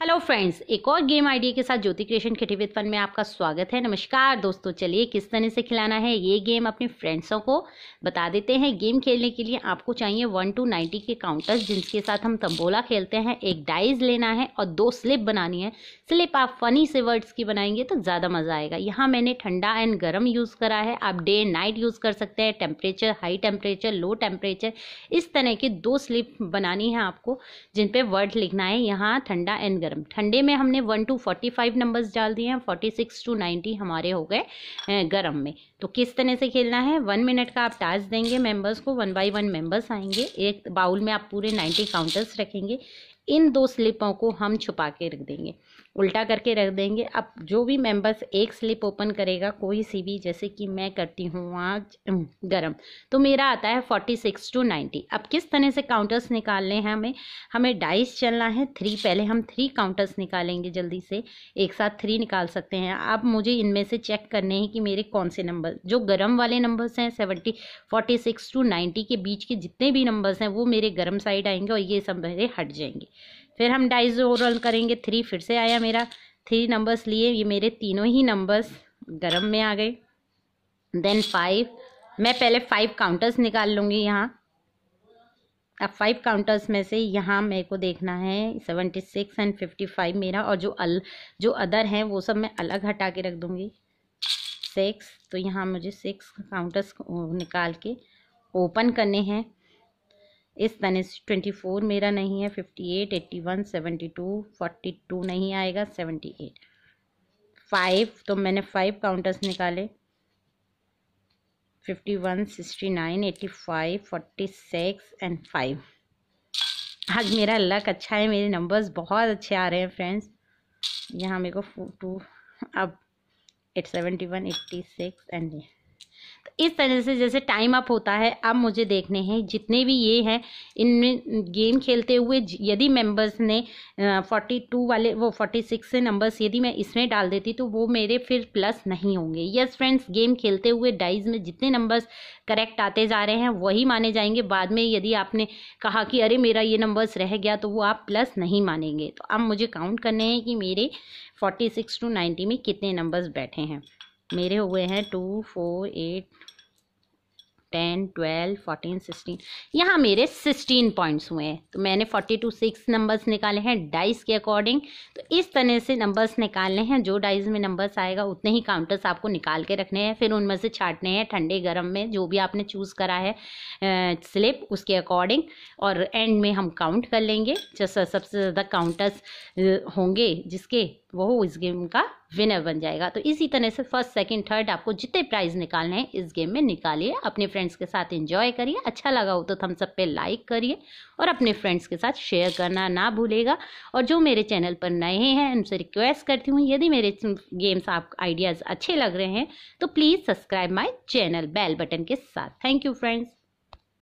hello friends एक और game idea के साथ ज्योति क्रिएशन क्रिएटिविथ फन में आपका स्वागत है नमस्कार दोस्तों चलिए किस तरह से खिलाना है ये गेम अपने फ्रेंड्सों को बता देते हैं गेम खेलने के लिए आपको चाहिए वन टू नाइन्टी के काउंटर्स जिनके साथ हम तंबोला खेलते हैं एक डाइज लेना है और दो स्लिप बनानी है स्लिप आप फनी से वर्ड्स की बनाएंगे तो ज़्यादा मज़ा आएगा यहाँ मैंने ठंडा एंड गर्म यूज़ करा है आप डे एंड नाइट यूज़ कर सकते हैं temperature high temperature low temperature इस तरह के दो स्लिप बनानी है आपको जिन पर वर्ड लिखना है यहाँ ठंडा एंड गर्म ठंडे में हमने one two forty five numbers डाल दिए हैं फोर्टी सिक्स टू नाइन्टी हमारे हो गए गर्म में तो किस तरह से खेलना है वन मिनट का आप टास्क देंगे मेंबर्स को वन बाय वन मेंबर्स आएंगे एक बाउल में आप पूरे नाइन्टी काउंटर्स रखेंगे इन दो स्लिपों को हम छुपा के रख देंगे उल्टा करके रख देंगे अब जो भी मेंबर्स एक स्लिप ओपन करेगा कोई सी भी जैसे कि मैं करती हूँ आज गरम तो मेरा आता है फोर्टी सिक्स टू नाइन्टी अब किस तरह से काउंटर्स निकालने हैं हमें हमें डाइस चलना है थ्री पहले हम थ्री काउंटर्स निकालेंगे जल्दी से एक साथ थ्री निकाल सकते हैं अब मुझे इनमें से चेक करने हैं कि मेरे कौन से नंबर जो गर्म वाले नंबर्स हैं seventy forty six two ninety के बीच के जितने भी नंबर्स हैं वो मेरे गर्म साइड आएंगे और ये सब मेरे हट जाएंगे फिर हम डाइस जो रोल करेंगे थ्री फिर से आया मेरा थ्री नंबर्स लिए ये मेरे तीनों ही नंबर्स गरम में आ गए देन फाइव मैं पहले फाइव काउंटर्स निकाल लूँगी यहाँ अब फाइव काउंटर्स में से यहाँ मेरे को देखना है seventy six and fifty five मेरा और जो अल जो अदर हैं वो सब मैं अलग हटा के रख दूँगी सिक्स तो यहाँ मुझे सिक्स काउंटर्स निकाल के ओपन करने हैं इस इस ट्वेंटी फोर मेरा नहीं है fifty eight eighty one seventy two forty two नहीं आएगा सेवेंटी एट फाइव तो मैंने फाइव काउंटर्स निकाले fifty one sixty nine eighty five forty six and five आज मेरा लक अच्छा है मेरे नंबर्स बहुत अच्छे आ रहे हैं फ्रेंड्स यहाँ मेरे को टू अब eight seventy one eighty six and इस तरह से जैसे टाइम अप होता है अब मुझे देखने हैं जितने भी ये हैं इनमें गेम खेलते हुए यदि मेंबर्स ने फोर्टी टू वाले वो फोर्टी सिक्स से नंबर्स यदि मैं इसमें डाल देती तो वो मेरे फिर प्लस नहीं होंगे यस फ्रेंड्स गेम खेलते हुए डाइज में जितने नंबर्स करेक्ट आते जा रहे हैं वही माने जाएंगे बाद में यदि आपने कहा कि अरे मेरा ये नंबर्स रह गया तो वो आप प्लस नहीं मानेंगे तो अब मुझे काउंट करने हैं कि मेरे फोर्टी सिक्स टू नाइन्टी में कितने नंबर्स बैठे हैं मेरे हुए हैं two four eight ten twelve fourteen sixteen यहाँ मेरे सिक्सटीन पॉइंट्स हुए हैं तो मैंने फोर्टी टू सिक्स नंबर्स निकाले हैं डाइस के अकॉर्डिंग तो इस तरह से नंबर्स निकालने हैं जो डाइस में नंबर्स आएगा उतने ही काउंटर्स आपको निकाल के रखने हैं फिर उनमें से छाटने हैं ठंडे गर्म में जो भी आपने चूज़ करा है स्लिप उसके अकॉर्डिंग और एंड में हम काउंट कर लेंगे जैसा सबसे ज़्यादा काउंटर्स होंगे जिसके वो इस गेम का विनर बन जाएगा तो इसी तरह से फर्स्ट सेकंड थर्ड आपको जितने प्राइज निकालने हैं इस गेम में निकालिए अपने फ्रेंड्स के साथ एंजॉय करिए अच्छा लगा हो तो थम्स अप पे लाइक करिए और अपने फ्रेंड्स के साथ शेयर करना ना भूलेगा और जो मेरे चैनल पर नए हैं उनसे रिक्वेस्ट करती हूँ यदि मेरे गेम्स आप आइडियाज़ अच्छे लग रहे हैं तो please subscribe my channel bell button के साथ थैंक यू फ्रेंड्स